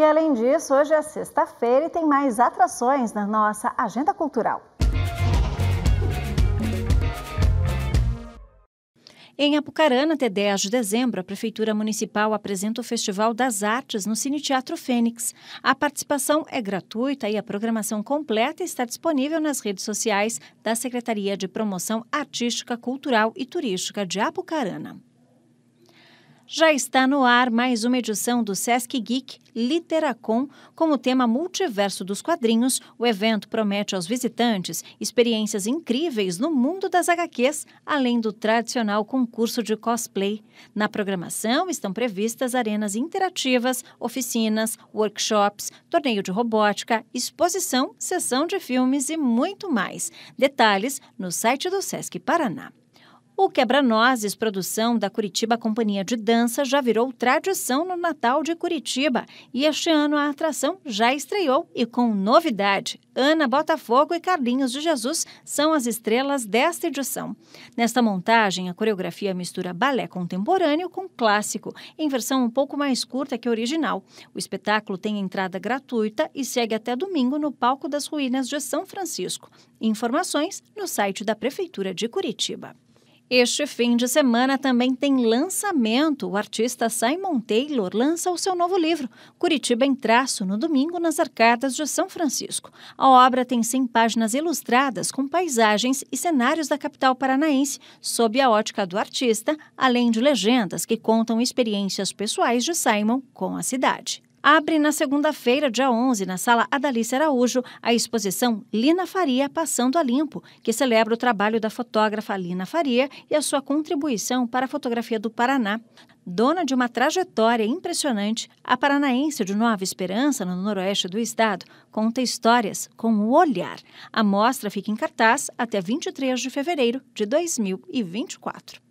E além disso, hoje é sexta-feira e tem mais atrações na nossa agenda cultural. Em Apucarana, até 10 de dezembro, a Prefeitura Municipal apresenta o Festival das Artes no Cine Teatro Fênix. A participação é gratuita e a programação completa está disponível nas redes sociais da Secretaria de Promoção Artística, Cultural e Turística de Apucarana. Já está no ar mais uma edição do Sesc Geek Literacom com o tema Multiverso dos Quadrinhos. O evento promete aos visitantes experiências incríveis no mundo das HQs, além do tradicional concurso de cosplay. Na programação estão previstas arenas interativas, oficinas, workshops, torneio de robótica, exposição, sessão de filmes e muito mais. Detalhes no site do Sesc Paraná. O Quebra-Nozes, produção da Curitiba Companhia de Dança, já virou tradição no Natal de Curitiba. E este ano a atração já estreou e com novidade. Ana Botafogo e Carlinhos de Jesus são as estrelas desta edição. Nesta montagem, a coreografia mistura balé contemporâneo com clássico, em versão um pouco mais curta que a original. O espetáculo tem entrada gratuita e segue até domingo no Palco das Ruínas de São Francisco. Informações no site da Prefeitura de Curitiba. Este fim de semana também tem lançamento. O artista Simon Taylor lança o seu novo livro, Curitiba em Traço, no domingo nas Arcadas de São Francisco. A obra tem 100 páginas ilustradas com paisagens e cenários da capital paranaense, sob a ótica do artista, além de legendas que contam experiências pessoais de Simon com a cidade. Abre na segunda-feira, dia 11, na Sala Adalice Araújo, a exposição Lina Faria Passando a Limpo, que celebra o trabalho da fotógrafa Lina Faria e a sua contribuição para a fotografia do Paraná. Dona de uma trajetória impressionante, a paranaense de Nova Esperança, no noroeste do estado, conta histórias com o olhar. A mostra fica em cartaz até 23 de fevereiro de 2024.